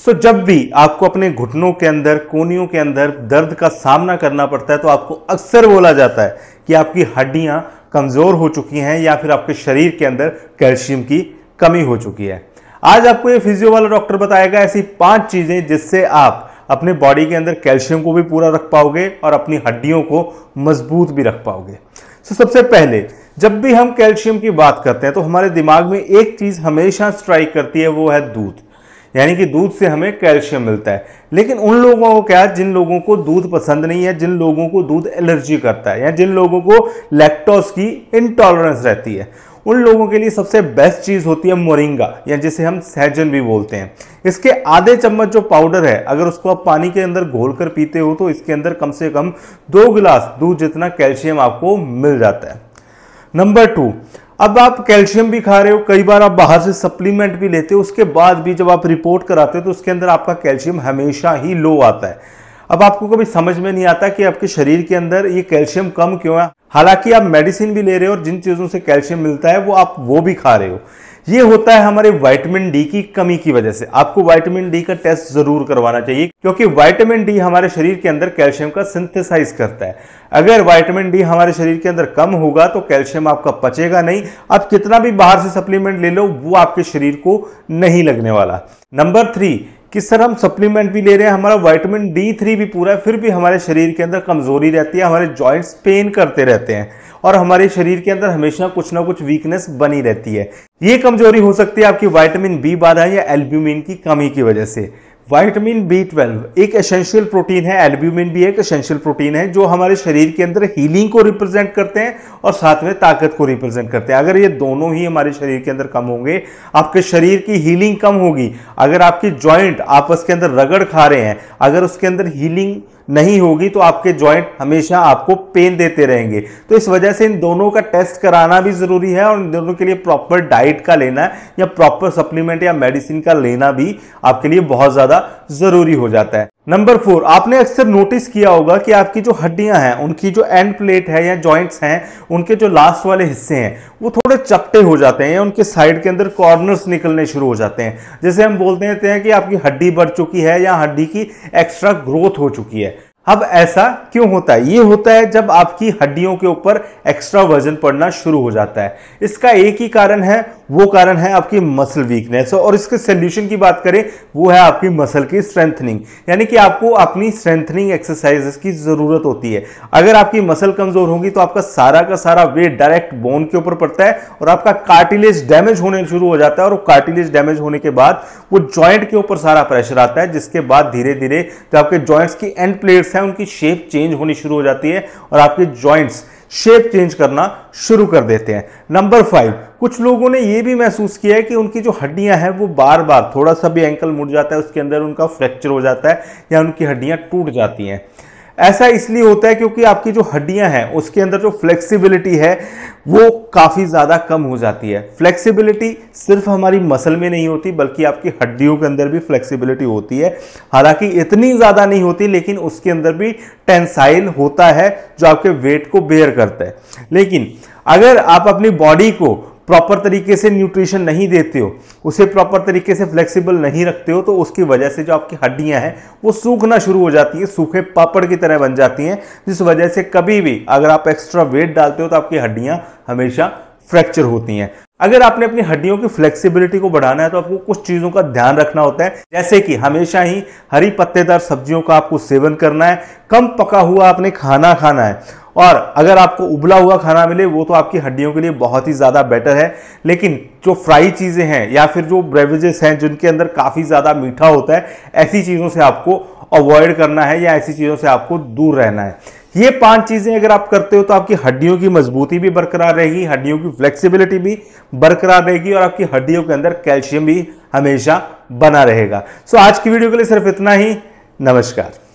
सो so, जब भी आपको अपने घुटनों के अंदर कोनियों के अंदर दर्द का सामना करना पड़ता है तो आपको अक्सर बोला जाता है कि आपकी हड्डियां कमज़ोर हो चुकी हैं या फिर आपके शरीर के अंदर कैल्शियम की कमी हो चुकी है आज आपको ये फिजियो वाला डॉक्टर बताएगा ऐसी पांच चीज़ें जिससे आप अपने बॉडी के अंदर कैल्शियम को भी पूरा रख पाओगे और अपनी हड्डियों को मजबूत भी रख पाओगे सो so, सबसे पहले जब भी हम कैल्शियम की बात करते हैं तो हमारे दिमाग में एक चीज़ हमेशा स्ट्राइक करती है वो है दूध यानी कि दूध से हमें कैल्शियम मिलता है लेकिन उन लोगों को क्या जिन लोगों को दूध पसंद नहीं है जिन लोगों को दूध एलर्जी करता है या जिन लोगों को लैक्टोज की इनटॉलरेंस रहती है उन लोगों के लिए सबसे बेस्ट चीज़ होती है मोरिंगा या जिसे हम सहजन भी बोलते हैं इसके आधे चम्मच जो पाउडर है अगर उसको आप पानी के अंदर घोल कर पीते हो तो इसके अंदर कम से कम दो गिलास दूध जितना कैल्शियम आपको मिल जाता है नंबर टू अब आप कैल्शियम भी खा रहे हो कई बार आप बाहर से सप्लीमेंट भी लेते हो उसके बाद भी जब आप रिपोर्ट कराते हो तो उसके अंदर आपका कैल्शियम हमेशा ही लो आता है अब आपको कभी समझ में नहीं आता कि आपके शरीर के अंदर ये कैल्शियम कम क्यों है हालांकि आप मेडिसिन भी ले रहे हो और जिन चीज़ों से कैल्शियम मिलता है वो आप वो भी खा रहे हो ये होता है हमारे वाइटमिन डी की कमी की वजह से आपको वाइटामिन डी का टेस्ट जरूर करवाना चाहिए क्योंकि वाइटामिन डी हमारे शरीर के अंदर कैल्शियम का सिंथेसाइज करता है अगर वाइटमिन डी हमारे शरीर के अंदर कम होगा तो कैल्शियम आपका पचेगा नहीं आप कितना भी बाहर से सप्लीमेंट ले लो वो आपके शरीर को नहीं लगने वाला नंबर थ्री कि सर हम सप्लीमेंट भी ले रहे हैं हमारा विटामिन डी थ्री भी पूरा है फिर भी हमारे शरीर के अंदर कमजोरी रहती है हमारे जॉइंट्स पेन करते रहते हैं और हमारे शरीर के अंदर हमेशा कुछ ना कुछ वीकनेस बनी रहती है ये कमजोरी हो सकती है आपकी वाइटामिन बी बारह या एल्ब्यूमिन की कमी की वजह से वाइटामिन बी ट्वेल्व एक एसेंशियल प्रोटीन है एल्ब्यूमिन भी एक एसेंशियल प्रोटीन है जो हमारे शरीर के अंदर हीलिंग को रिप्रेजेंट करते हैं और साथ में ताकत को रिप्रेजेंट करते हैं अगर ये दोनों ही हमारे शरीर के अंदर कम होंगे आपके शरीर की हीलिंग कम होगी अगर आपकी ज्वाइंट आपस के अंदर रगड़ खा रहे हैं अगर उसके अंदर हीलिंग नहीं होगी तो आपके जॉइंट हमेशा आपको पेन देते रहेंगे तो इस वजह से इन दोनों का टेस्ट कराना भी ज़रूरी है और इन दोनों के लिए प्रॉपर डाइट का लेना या प्रॉपर सप्लीमेंट या मेडिसिन का लेना भी आपके लिए बहुत ज़्यादा ज़रूरी हो जाता है नंबर फोर आपने अक्सर नोटिस किया होगा कि आपकी जो हड्डियां हैं उनकी जो एंड प्लेट है या जॉइंट्स हैं उनके जो लास्ट वाले हिस्से हैं वो थोड़े चपटे हो जाते हैं या उनके साइड के अंदर कॉर्नर्स निकलने शुरू हो जाते हैं जैसे हम बोलते रहते हैं कि आपकी हड्डी बढ़ चुकी है या हड्डी की एक्स्ट्रा ग्रोथ हो चुकी है अब ऐसा क्यों होता है ये होता है जब आपकी हड्डियों के ऊपर एक्स्ट्रा वजन पड़ना शुरू हो जाता है इसका एक ही कारण है वो कारण है आपकी मसल वीकनेस और इसके सोल्यूशन की बात करें वो है आपकी मसल की स्ट्रेंथनिंग यानी कि आपको अपनी स्ट्रेंथनिंग एक्सरसाइजेस की ज़रूरत होती है अगर आपकी मसल कमज़ोर होगी तो आपका सारा का सारा वेट डायरेक्ट बोन के ऊपर पड़ता है और आपका कार्टिलेज डैमेज होने शुरू हो जाता है और कार्टिलेज डैमेज होने के बाद वो जॉइंट के ऊपर सारा प्रेशर आता है जिसके बाद धीरे धीरे जो आपके जॉइंट्स की एंड प्लेट्स हैं उनकी शेप चेंज होनी शुरू हो जाती है और आपके जॉइंट्स शेप चेंज करना शुरू कर देते हैं नंबर फाइव कुछ लोगों ने यह भी महसूस किया है कि उनकी जो हड्डियां हैं वो बार बार थोड़ा सा भी एंकल मुड़ जाता है उसके अंदर उनका फ्रैक्चर हो जाता है या उनकी हड्डियां टूट जाती हैं ऐसा इसलिए होता है क्योंकि आपकी जो हड्डियां हैं उसके अंदर जो फ्लेक्सिबिलिटी है वो काफ़ी ज़्यादा कम हो जाती है फ्लेक्सिबिलिटी सिर्फ हमारी मसल में नहीं होती बल्कि आपकी हड्डियों के अंदर भी फ्लेक्सिबिलिटी होती है हालांकि इतनी ज़्यादा नहीं होती लेकिन उसके अंदर भी टेंसाइल होता है जो आपके वेट को बेयर करता है लेकिन अगर आप अपनी बॉडी को प्रॉपर तरीके से न्यूट्रिशन नहीं देते हो उसे प्रॉपर तरीके से फ्लेक्सिबल नहीं रखते हो तो उसकी वजह से जो आपकी हड्डियां हैं वो सूखना शुरू हो जाती है सूखे पापड़ की तरह बन जाती हैं जिस वजह से कभी भी अगर आप एक्स्ट्रा वेट डालते हो तो आपकी हड्डियां हमेशा फ्रैक्चर होती हैं अगर आपने अपनी हड्डियों की फ्लेक्सिबिलिटी को बढ़ाना है तो आपको कुछ चीज़ों का ध्यान रखना होता है जैसे कि हमेशा ही हरी पत्तेदार सब्जियों का आपको सेवन करना है कम पका हुआ आपने खाना खाना है और अगर आपको उबला हुआ खाना मिले वो तो आपकी हड्डियों के लिए बहुत ही ज़्यादा बेटर है लेकिन जो फ्राई चीज़ें हैं या फिर जो ब्रेवेजेस हैं जिनके अंदर काफ़ी ज़्यादा मीठा होता है ऐसी चीज़ों से आपको अवॉइड करना है या ऐसी चीज़ों से आपको दूर रहना है ये पांच चीज़ें अगर आप करते हो तो आपकी हड्डियों की मजबूती भी बरकरार रहेगी हड्डियों की फ्लेक्सिबिलिटी भी बरकरार रहेगी और आपकी हड्डियों के अंदर कैल्शियम भी हमेशा बना रहेगा सो आज की वीडियो के लिए सिर्फ इतना ही नमस्कार